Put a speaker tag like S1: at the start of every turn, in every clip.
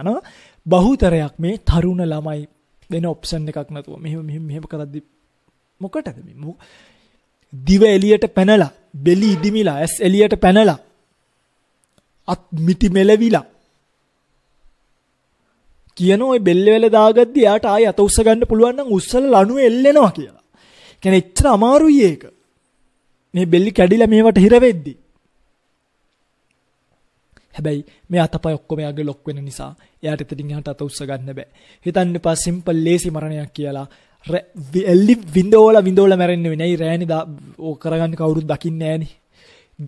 S1: යනවා. බහුතරයක් මේ තරුණ ළමයි දෙන ඔප්ෂන් එකක් නැතුව මෙහෙම මෙහෙම මෙහෙම කරද්දි මොකටද මේ? දිව එළියට පැනලා, බෙලි ඉදිමිලා, ඇස් එළියට පැනලා, අත් මිටි මෙලවිලා කියන ওই බෙල්ලවල දාගද්දි යාට ආයෙ අත උස්ස ගන්න පුළුවන් නම් උස්සල ලණු එල්ලෙනවා කියලා. කියන්නේ එච්චර අමාරුයි ඒක. මේ බෙල්ලි කැඩිලා මේවට හිර වෙද්දි. හැබැයි මේ අතපය ඔක්කොම යාගේ ලොක් වෙන නිසා එයාට එතනින් එහාට අත උස්ස ගන්න බෑ. හිතන්න එපා සිම්පල් ලේසි මරණයක් කියලා. එල්ලි විඳෝලා විඳෝලා මැරෙන්නේ නෙවෙයි. නෑ රෑනේ ඕක කරගන්න කවුරුත් දකින්නේ නෑනේ.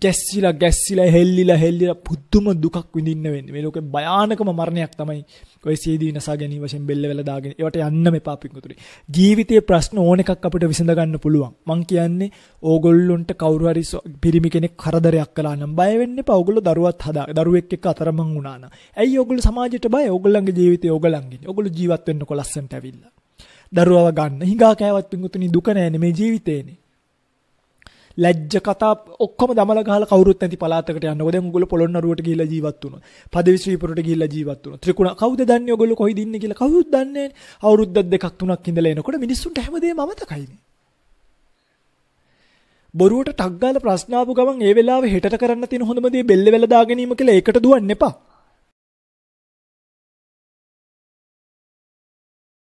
S1: ගැස්සිලා ගැස්සිලා හෙල්ලිලා හෙල්ලිලා පුදුම දුකක් විඳින්න වෙන්නේ. මේ ලෝකේ භයානකම මරණයක් තමයි ඔය සීදී විනාසා ගැනීම වශයෙන් බෙල්ල වෙලා දාගෙන. ඒවට යන්න මෙපා පිටුතුනේ. ජීවිතයේ ප්‍රශ්න ඕන එකක් අපිට විසඳ ගන්න පුළුවන්. මං කියන්නේ ඕගොල්ලොන්ට කවුරු හරි පිරිමි කෙනෙක් කරදරයක් කළා නම් බය වෙන්න එපා. ඕගොල්ලෝ දරුවත් හදා. දරුවෙක් එක්ක අතරමං වුණා නම්. ඇයි ඕගොල්ලෝ සමාජයට බය? ඕගොල්ලන්ගේ ජීවිතය ඕගොල්ලන්ගේ. ඕගොල්ලෝ ජීවත් වෙන්නකො ලස්සනට ඇවිල්ලා. දරුවව ගන්න. හිඟා කෑවත් පිටුතුනේ දුක නෑනේ මේ ජීවිතේනේ. ලැජ්ජ කතා ඔක්කොම දමල ගහලා කවුරුත් නැති පළාතකට යන්නකො දැන් උගල පොළොන්නරුවට ගිහිල්ලා ජීවත් වුණා. පදවිශ්‍රීපුරට ගිහිල්ලා ජීවත් වුණා. ත්‍රිකුණ කවුද දන්නේ ඔයගොල්ලෝ කොහෙද ඉන්නේ කියලා කවුරුත් දන්නේ නැහැ. අවුරුද්දක් දෙකක් තුනක් ඉඳලා එනකොට මිනිස්සුන්ට හැමදේම අමතකයිනේ. බොරුවට ටක් ගාලා ප්‍රශ්න ආපු ගමන් ඒ වෙලාවේ හෙටට කරන්න තියෙන හොඳම දේ බෙල්ල වෙලා දා ගැනීම කියලා ඒකට දුවන්න එපා.